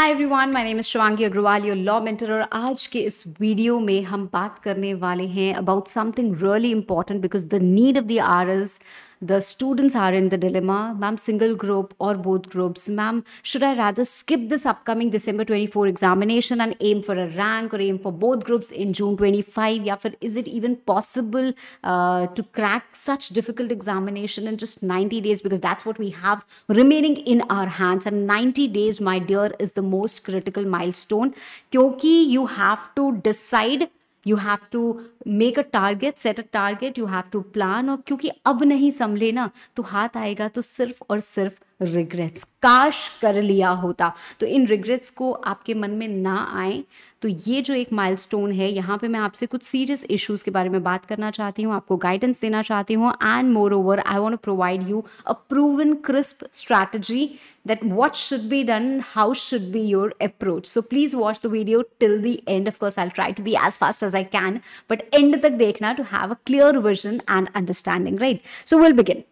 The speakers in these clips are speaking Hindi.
Hi everyone my name is Shivangi Agarwal your law mentor और आज के इस वीडियो में हम बात करने वाले हैं about something really important because the need of the hour is the students are in the dilemma ma'am single group or both groups ma'am should i rather skip this upcoming december 24 examination and aim for a rank or aim for both groups in june 25 yeah for is it even possible uh, to crack such difficult examination in just 90 days because that's what we have remaining in our hands and 90 days my dear is the most critical milestone kyunki you have to decide you have to make a target set a target you have to plan और क्योंकि अब नहीं संभले ना तो हाथ आएगा तो सिर्फ और सिर्फ रिग्रेट्स काश कर लिया होता तो इन रिग्रेट्स को आपके मन में ना आए तो ये जो एक माइलस्टोन है यहाँ पे मैं आपसे कुछ सीरियस इश्यूज के बारे में बात करना चाहती हूँ आपको गाइडेंस देना चाहती हूँ and moreover I want to provide you a proven crisp strategy that what should be done how should be your approach so please watch the video till the end of course I try to be as fast as I can but end तक देखना to have a clear vision and understanding right so will begin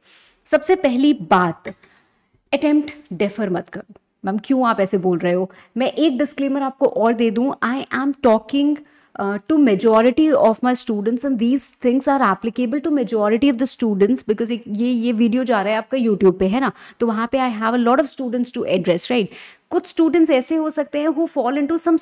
सबसे पहली बात अटैम्प्ट डेफर मत करो मैम क्यों आप ऐसे बोल रहे हो मैं एक डिस्क्लेमर आपको और दे दूँ I am talking to majority of my students and these things are applicable to majority of the students because ये ये वीडियो जा रहा है आपका यूट्यूब पे है ना तो वहाँ पे I have a lot of students to address right कुछ स्टूडेंट्स ऐसे हो सकते हैं who fall into some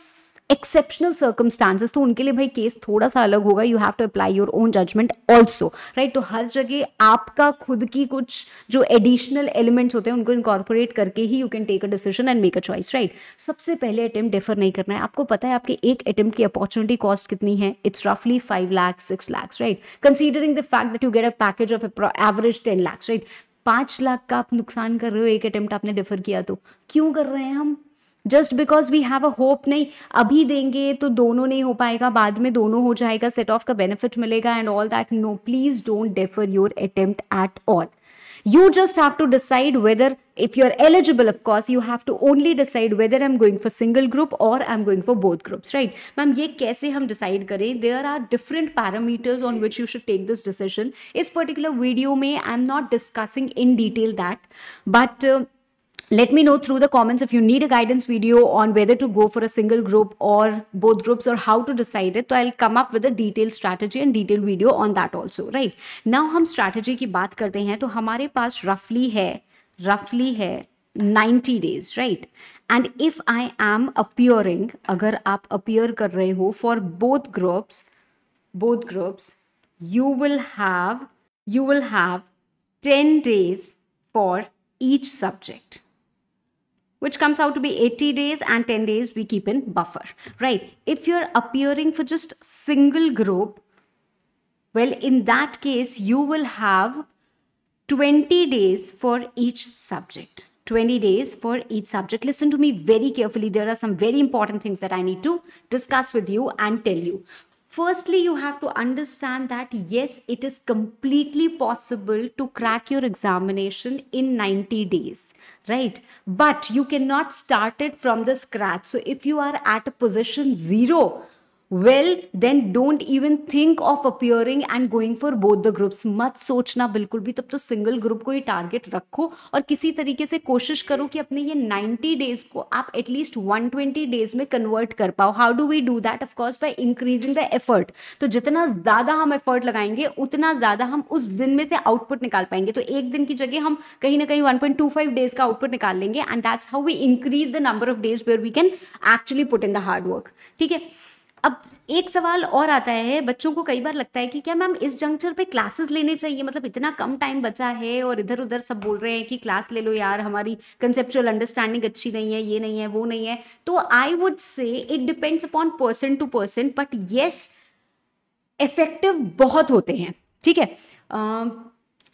exceptional circumstances तो उनके लिए भाई केस थोड़ा सा अलग होगा you have to apply your own judgement also right तो हर जगह आपका खुद की कुछ जो एडिशनल एलिमेंट्स होते हैं उनको इनकॉर्पोरेट करके ही you can take a decision and make a choice right सबसे पहले अटेम्प्ट डिफर नहीं करना है आपको पता है आपके एक अटेम्प्ट की अपॉर्चुनिटी कॉस्ट कितनी है इट्स रफली five lakhs six lakhs right considering the fact that you get a package of average ten lakhs right पांच लाख का आप नुकसान कर रहे हो एक अटेम्प्ट आपने डिफर किया तो क्यों कर रहे हैं हम just because we have a hope नहीं अभी देंगे तो दोनों नहीं हो पाएगा बाद में दोनों हो जाएगा सेट ऑफ का बेनिफिट मिलेगा and all that no please don't defer your attempt at all you just have to decide whether if you're eligible, of course, you have to only decide whether I'm going for single group or I'm going for both groups, right? Ma'am, ये कैसे हम decide करें? There are different parameters on which you should take this decision. This particular video I I'm not discussing in detail that, but uh, let me know through the comments if you need a guidance video on whether to go for a single group or both groups or how to decide it. So I'll come up with a detailed strategy and detailed video on that also, right? Now हम strategy की बात करते हैं तो हमारे roughly roughly है 90 days, right? And if I am appearing, अगर आप appear कर रहे हो for both groups, both groups, you will have you will have 10 days for each subject which comes out to be 80 days and 10 days we keep in buffer right if you're appearing for just single group well in that case you will have 20 days for each subject. 20 days for each subject. Listen to me very carefully. There are some very important things that I need to discuss with you and tell you. Firstly, you have to understand that yes, it is completely possible to crack your examination in 90 days, right? But you cannot start it from the scratch. So if you are at a position zero, well then don't even think of appearing and going for both the groups मत सोचना बिल्कुल भी तब तो सिंगल ग्रुप को ही टारगेट रखो और किसी तरीके से कोशिश करो कि अपने ये 90 डेज को आप एटलीस्ट 120 डेज में कन्वर्ट कर पाओ how do we do that of course by increasing the effort तो जितना ज़्यादा हम एफर्ट लगाएंगे उतना ज़्यादा हम उस दिन में से आउटपुट निकाल पाएंगे तो एक दिन की जगह हम कहीं ना कहीं 1.25 डेज का आउटपुट निकाल लेंगे and that's how we increase the number of days where we can actually put in the hard work ठीक है अब एक सवाल और आता है बच्चों को कई बार लगता है कि क्या मैम इस जंक्चर पे क्लासेस लेने चाहिए मतलब इतना कम टाइम बचा है और इधर उधर सब बोल रहे हैं कि क्लास ले लो यार हमारी कंसेप्चुअल अंडरस्टैंडिंग अच्छी नहीं है ये नहीं है वो नहीं है तो I would say it depends upon person to person but yes effective बहुत होते हैं ठीक है uh,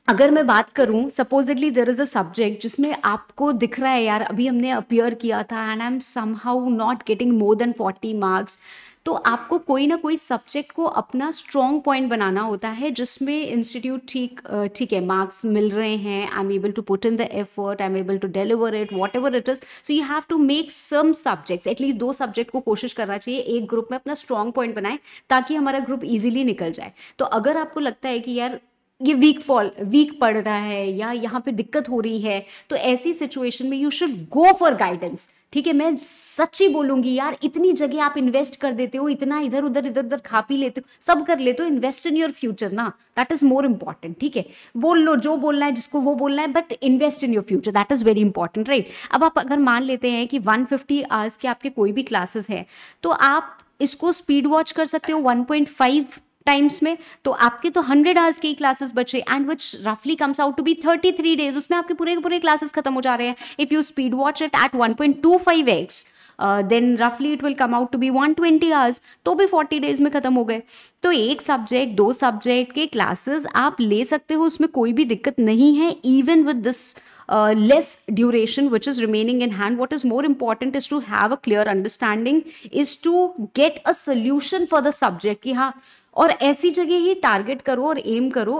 अगर मैं बात करूं supposedly there is a subject जिसमें आपको दिख रहा है यार अभी हमने अपियर किया था and I am some not getting more than forty marks तो आपको कोई ना कोई सब्जेक्ट को अपना स्ट्रॉन्ग पॉइंट बनाना होता है जिसमें इंस्टीट्यूट ठीक ठीक है मार्क्स मिल रहे हैं I am able to put in the effort I am able to deliver it whatever it is so you have to make some subjects at least दो सब्जेक्ट को कोशिश करना चाहिए एक ग्रुप में अपना स्ट्रॉन्ग पॉइंट बनाएं ताकि हमारा ग्रुप ईजिली निकल जाए तो अगर आपको लगता है कि यार ये वीक फॉल वीक पड़ रहा है या यहाँ पे दिक्कत हो रही है तो ऐसी सिचुएशन में you should go for guidance ठीक है मैं सच्ची बोलूंगी यार इतनी जगह आप इन्वेस्ट कर देते हो इतना इधर उधर इधर उधर खा पी लेते हो सब कर लेते हो इन्वेस्ट इन योर फ्यूचर ना दैट इज मोर इंपॉर्टेंट ठीक है बोल लो जो बोलना है जिसको वो बोलना है but invest in your future that is very important right अब आप अगर मान लेते हैं कि वन फिफ्टी आवर्स के आपके कोई भी क्लासेस है तो आप इसको स्पीड वॉच कर सकते हो फाइव टाइम्स में तो आपके तो हंड्रेड आवर्स की क्लासेस बच रही एंड विच रफली comes out to be thirty three days उसमें आपके पूरे के पूरे क्लासेस खत्म हो जा रहे हैं if you speed watch it at one point two five x then रफली it will come out to be one twenty hours तो भी फोर्टी डेज में ख़त्म हो गए तो एक सब्जेक्ट दो सब्जेक्ट के क्लासेस आप ले सकते हो उसमें कोई भी दिक्कत नहीं है even with this less duration which is remaining in hand what is more important is to have a clear understanding is to get a solution for the subject कि हाँ और ऐसी जगह ही टारगेट करो और एम करो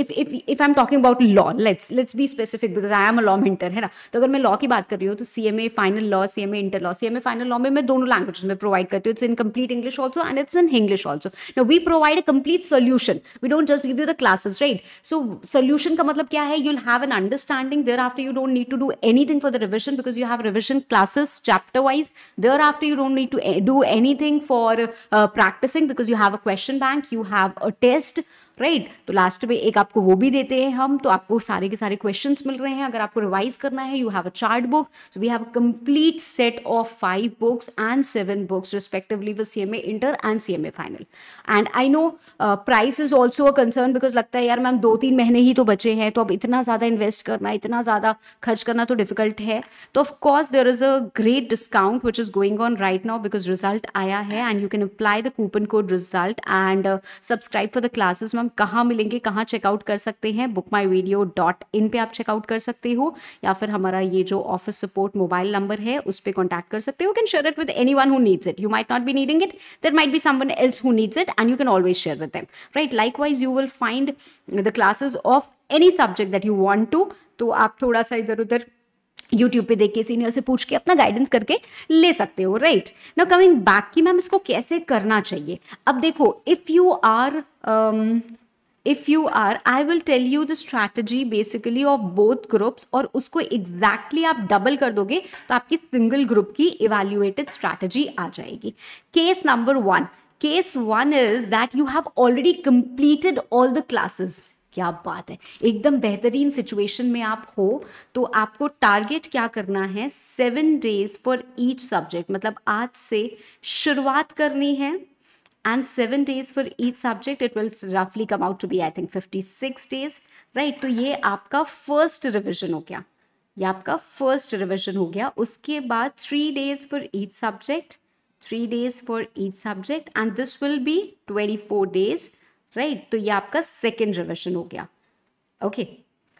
if if if I am talking about law let's let's be specific because I am a law mentor है ना तो अगर मैं लॉ की बात कर रही हूँ तो C M A final law C M A inter law C M A final law में मैं दोनों लैंग्वेज में प्रोवाइड करती हूँ it's in complete English also and it's in English also no we provide a complete solution we don't just give you the classes right so solution का मतलब क्या है you'll have an understanding thereafter you don't need to do anything for the revision because you have revision classes chapter wise thereafter you don't need to do anything for practising because you have a question bank you have a test right तो लास्ट में एक आपको वो भी देते हैं हम तो आपको सारे के सारे क्वेश्चन मिल रहे हैं अगर आपको रिवाइज करना है you have a chart book so we have complete set of five books and seven books respectively for C M A inter and C M A final and I know price is also a concern because लगता है यार मैम दो तीन महीने ही तो बचे हैं तो अब इतना ज़्यादा इन्वेस्ट करना इतना ज़्यादा खर्च करना तो डिफिकल्ट है तो of course there is a great discount which is going on right now because result आया है and you can apply the coupon code result and and subscribe for the classes ma'am कहाँ मिलेंगे कहाँ चेकआउट कर सकते हैं book my video dot in पर आप चेकआउट कर सकते हो या फिर हमारा ये जो ऑफिस सपोर्ट मोबाइल नंबर है उस पर कॉन्टैक्ट कर सकते हो can share it with anyone who needs it you might not be needing it there might be someone else who needs it and you can always share with them right likewise you will find the classes of any subject that you want to तो आप थोड़ा सा इधर उधर यूट्यूब पे देख के सीनियर से पूछ के अपना गाइडेंस करके ले सकते हो राइट ना कमिंग बैक कि मैम इसको कैसे करना चाहिए अब देखो if you are if you are I will tell you the strategy basically of both groups और उसको एग्जैक्टली exactly आप डबल कर दोगे तो आपकी सिंगल ग्रुप की इवेल्युएटेड स्ट्रैटेजी आ जाएगी case number one case one is that you have already completed all the classes क्या बात है एकदम बेहतरीन सिचुएशन में आप हो तो आपको टारगेट क्या करना है seven days for each subject मतलब आज से शुरुआत करनी है and seven days for each subject it will रफली come out to be I think fifty six days right तो ये आपका फर्स्ट रिविजन हो गया ये आपका फर्स्ट रिविजन हो गया उसके बाद three days for each subject three days for each subject and this will be twenty four days right right? तो ये आपका सेकेंड रिविजन हो गया ओके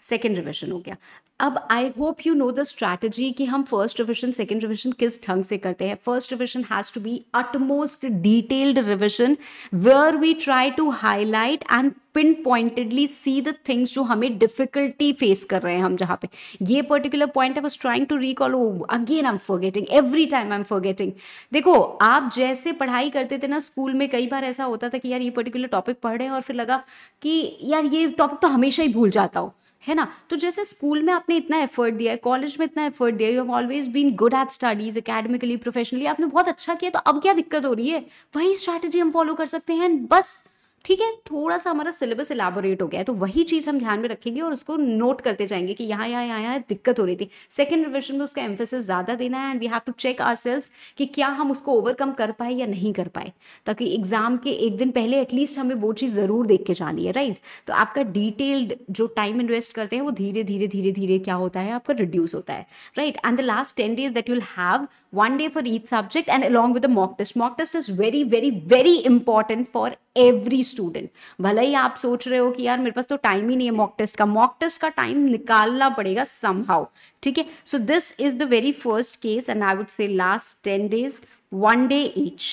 सेकेंड रिविजन हो गया अब I hope you know the strategy कि हम फर्स्ट रिविजन सेकेंड रिविजन किस ढंग से करते हैं first revision has to be utmost detailed revision where we try to highlight and pinpointedly see the things जो हमें डिफिकल्टी फेस कर रहे हैं हम जहाँ पे ये particular point I was trying to recall again I am forgetting every time I am forgetting देखो आप जैसे पढ़ाई करते थे ना स्कूल में कई बार ऐसा होता था कि यार ये पर्टिकुलर टॉपिक पढ़ रहे हैं और फिर लगा कि यार ये टॉपिक तो हमेशा ही भूल जाता हूँ है ना तो जैसे स्कूल में आपने इतना एफर्ट दिया है कॉलेज में इतना एफर्ट दिया you have always been good at studies academically professionally आपने बहुत अच्छा किया तो अब क्या दिक्कत हो रही है वही स्ट्रैटेजी हम फॉलो कर सकते हैं बस ठीक है थोड़ा सा हमारा सिलेबस इलाबोरेट हो गया है तो वही चीज़ हम ध्यान में रखेंगे और उसको नोट करते जाएंगे कि यहाँ यहाँ यहाँ यहाँ दिक्कत हो रही थी सेकेंड रिविजन में उसका एम्फोसिस ज़्यादा देना है and we have to check ourselves कि क्या हम उसको ओवरकम कर पाए या नहीं कर पाए ताकि एग्ज़ाम के एक दिन पहले एटलीस्ट हमें वो चीज़ ज़रूर देख के जानी है राइट तो आपका डिटेल्ड जो टाइम इन्वेस्ट करते हैं वो धीरे धीरे धीरे धीरे क्या होता है आपका रिड्यूस होता है right and the last ten days that you'll have one day for each subject and along with the mock test mock test is very very very important for every student भले ही आप सोच रहे हो कि यार मेरे पास तो टाइम ही नहीं है मॉक टेस्ट का मॉक टेस्ट का टाइम निकालना पड़ेगा समहाउ ठीक है so this is the very first case and I would say last ten days one day each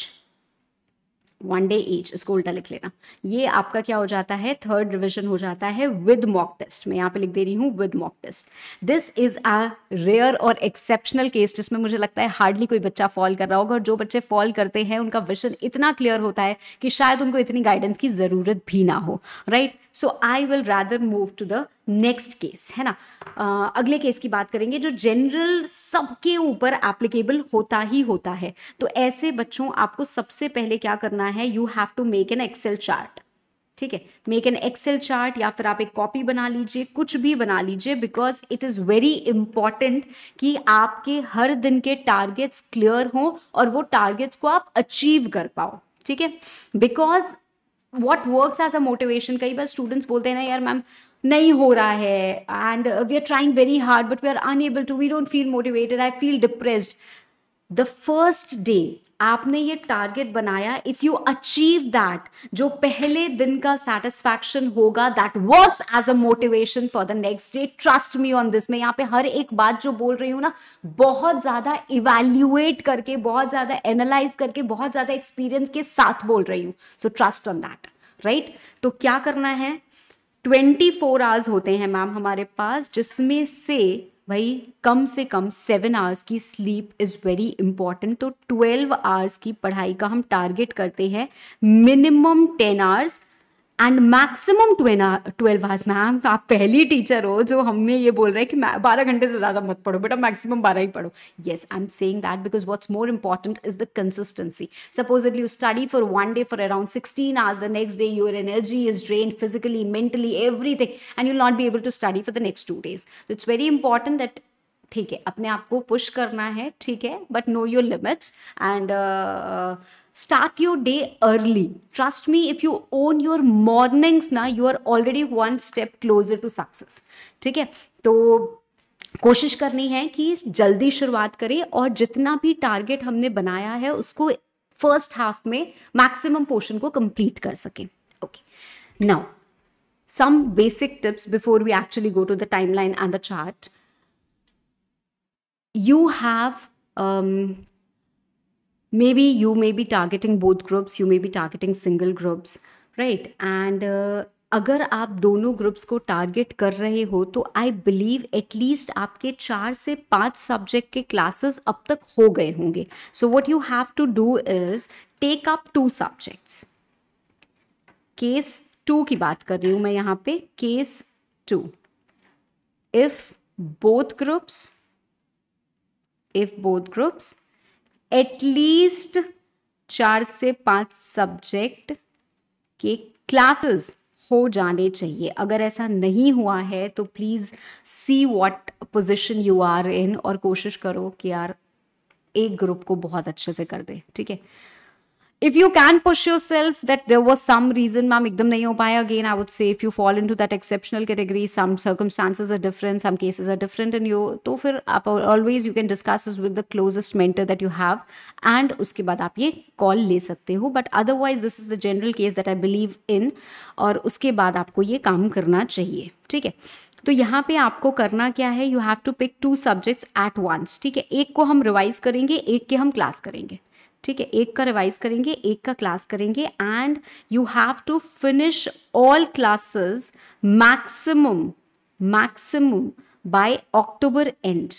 one day each इसको उल्टा लिख लेना ये आपका क्या हो जाता है थर्ड रिविजन हो जाता है विद मॉक टेस्ट मैं यहाँ पे लिख दे रही हूँ with mock test this is a rare और एक्सेप्शनल केस जिसमें मुझे लगता है हार्डली कोई बच्चा फॉल कर रहा होगा और जो बच्चे फॉल करते हैं उनका विजन इतना क्लियर होता है कि शायद उनको इतनी गाइडेंस की ज़रूरत भी ना हो right so I will rather move to the next case है ना आ, अगले केस की बात करेंगे जो जनरल सबके ऊपर एप्लीकेबल होता ही होता है तो ऐसे बच्चों आपको सबसे पहले क्या करना है you have to make an Excel chart ठीक है मेक एन एक्सेल चार्ट या फिर आप एक कॉपी बना लीजिए कुछ भी बना लीजिए because it is very important कि आपके हर दिन के टारगेट्स क्लियर हों और वो टारगेट्स को आप अचीव कर पाओ ठीक है because what work as a motivation कई बार स्टूडेंट्स बोलते हैं ना यार मैम नहीं हो रहा है and we are trying very hard but we are unable to we don't feel motivated I feel depressed the first day आपने ये टारगेट बनाया इफ यू अचीव दैट जो पहले दिन का सेटिस्फैक्शन होगा that works as a motivation for the next day trust me on this मैं यहाँ पे हर एक बात जो बोल रही हूँ ना बहुत ज्यादा इवेल्युएट करके बहुत ज्यादा एनालाइज करके बहुत ज्यादा एक्सपीरियंस के साथ बोल रही हूँ so trust on that right तो क्या करना है ट्वेंटी फोर आवर्स होते हैं मैम हमारे पास जिसमें से भाई कम से कम सेवन आवर्स की स्लीप इज़ वेरी इंपॉर्टेंट तो ट्वेल्व आवर्स की पढ़ाई का हम टारगेट करते हैं minimum ten hours and maximum twelve hours ma'am तो आप पहली टीचर हो जो हमें ये बोल रहे हैं कि बारह घंटे से ज़्यादा मत पढ़ो बेटा मैक्सिमम बारह ही पढ़ो yes I am saying that because what's more important is the consistency supposedly you study for one day for around sixteen hours the next day your energy is drain physically mentally everything and you'll not be able to study for the next two days it's very important that ठीक है अपने आप को पुश करना है ठीक है but know your limits and start your day early trust me if you own your mornings ना you are already one step closer to success ठीक है तो कोशिश करनी है कि जल्दी शुरुआत करें और जितना भी टारगेट हमने बनाया है उसको फर्स्ट हाफ में मैक्सिमम पोर्शन को कंप्लीट कर सकें okay now some basic tips before we actually go to the timeline and the chart you have um, maybe you may be targeting both groups you may be targeting single groups right and uh, अगर आप दोनों ग्रुप्स को टारगेट कर रहे हो तो आई बिलीव एटलीस्ट आपके चार से पांच सब्जेक्ट के क्लासेस अब तक हो गए होंगे so what you have to do is take up two subjects case two की बात कर रही हूँ मैं यहाँ पे case two if both groups if both groups at least चार से पांच सब्जेक्ट के क्लासेस हो जाने चाहिए अगर ऐसा नहीं हुआ है तो please see what position you are in और कोशिश करो कि यार एक ग्रुप को बहुत अच्छे से कर दे ठीक है if you can push yourself that there was some reason ma'am ekdam nahi ho paya again i would say if you fall into that exceptional category some circumstances are different some cases are different and you to fir aap always you can discuss this with the closest mentor that you have and uske baad aap ye call le sakte ho but otherwise this is the general case that i believe in aur uske baad aapko ye kaam karna chahiye theek hai तो यहाँ पे आपको करना क्या है you have to pick two subjects at once ठीक है एक को हम रिवाइज करेंगे एक के हम क्लास करेंगे ठीक है एक का रिवाइज करेंगे एक का क्लास करेंगे and you have to finish all classes maximum maximum by October end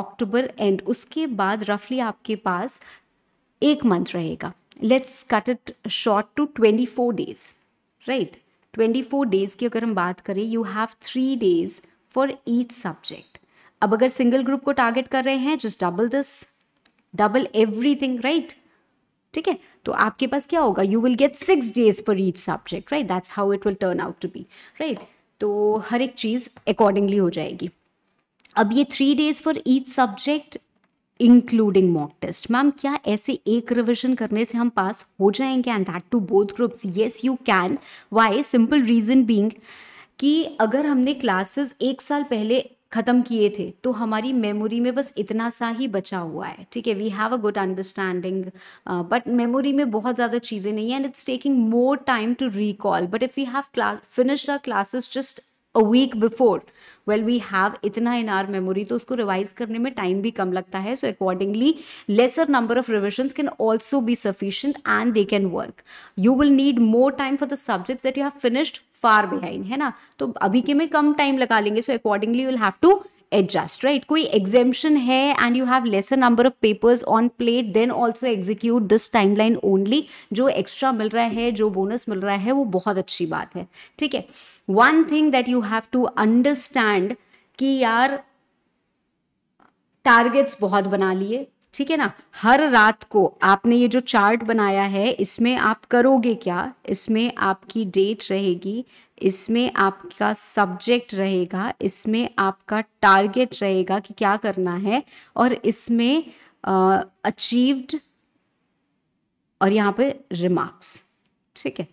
October end उसके बाद रफली आपके पास एक मंथ रहेगा let's cut it short to twenty four days right twenty four days की अगर हम बात करें you have three days for each subject अब अगर सिंगल ग्रुप को टारगेट कर रहे हैं just double this double everything right ठीक है तो आपके पास क्या होगा you will get six days for each subject right that's how it will turn out to be right तो हर एक चीज़ अकॉर्डिंगली हो जाएगी अब ये three days for each subject including mock test ma'am क्या ऐसे एक रिविजन करने से हम पास हो जाएंगे and that two both groups yes you can why simple reason being कि अगर हमने क्लासेस एक साल पहले ख़त्म किए थे तो हमारी मेमोरी में बस इतना सा ही बचा हुआ है ठीक है we have a good understanding but memory में बहुत ज़्यादा चीज़ें नहीं है and it's taking more time to recall but if we have class finished our classes just a week before well we have इतना इन आर मेमोरी तो उसको रिवाइज करने में टाइम भी कम लगता है so accordingly lesser number of revision can also be sufficient and they can work you will need more time for the subjects that you have finished far behind है ना तो अभी के में कम टाइम लगा लेंगे so accordingly you will have to adjust right कोई एग्जेम्पन है and you have lesser number of papers on plate then also execute this timeline only जो एक्स्ट्रा मिल रहा है जो बोनस मिल रहा है वो बहुत अच्छी बात है ठीक है one thing that you have to understand कि यार टारगेट्स बहुत बना लिए ठीक है ना हर रात को आपने ये जो चार्ट बनाया है इसमें आप करोगे क्या इसमें आपकी डेट रहेगी इसमें आपका सब्जेक्ट रहेगा इसमें आपका टारगेट रहेगा कि क्या करना है और इसमें अचीव्ड और यहाँ पे रिमार्क्स ठीक है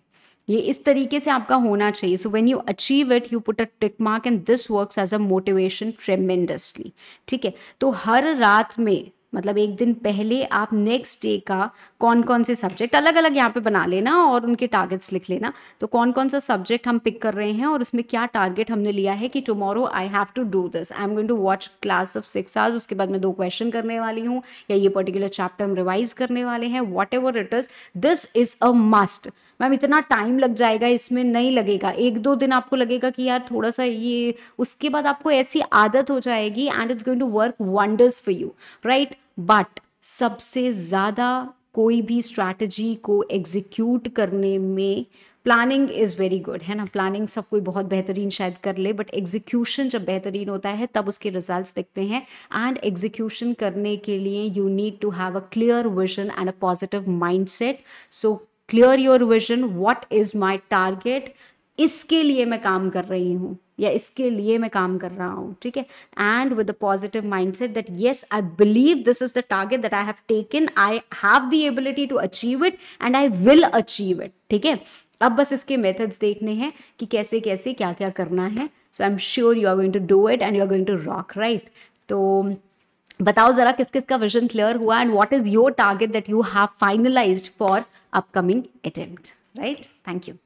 ये इस तरीके से आपका होना चाहिए so when you achieve it you put a tick mark and this works as a motivation tremendously ठीक है तो हर रात में मतलब एक दिन पहले आप नेक्स्ट डे का कौन कौन से सब्जेक्ट अलग अलग यहाँ पे बना लेना और उनके टारगेट्स लिख लेना तो कौन कौन सा सब्जेक्ट हम पिक कर रहे हैं और उसमें क्या टारगेट हमने लिया है कि tomorrow I have to do this I am going to watch class of six hours उसके बाद मैं दो क्वेश्चन करने वाली हूँ या ये पर्टिकुलर चैप्टर हम रिवाइज करने वाले हैं whatever it is this is a must ma'am इतना टाइम लग जाएगा इसमें नहीं लगेगा एक दो दिन आपको लगेगा कि यार थोड़ा सा ये उसके बाद आपको ऐसी आदत हो जाएगी and it's going to work wonders for you right but सबसे ज़्यादा कोई भी स्ट्रैटेजी को एग्जीक्यूट करने में प्लानिंग इज़ वेरी गुड है ना प्लानिंग सब कोई बहुत बेहतरीन शायद कर ले बट एग्जीक्यूशन जब बेहतरीन होता है तब उसके रिजल्ट्स दिखते हैं एंड एग्जीक्यूशन करने के लिए you need to have a clear vision and a positive mindset so clear your vision what is my target इसके लिए मैं काम कर रही हूँ या इसके लिए मैं काम कर रहा हूँ ठीक है and with a positive mindset that yes I believe this is the target that I have taken I have the ability to achieve it and I will achieve it ठीक है अब बस इसके मेथड्स देखने हैं कि कैसे कैसे क्या क्या करना है so I am sure you are going to do it and you are going to rock right तो बताओ ज़रा किस किस का विजन क्लियर हुआ and what is your target that you have finalise for upcoming attempt right thank you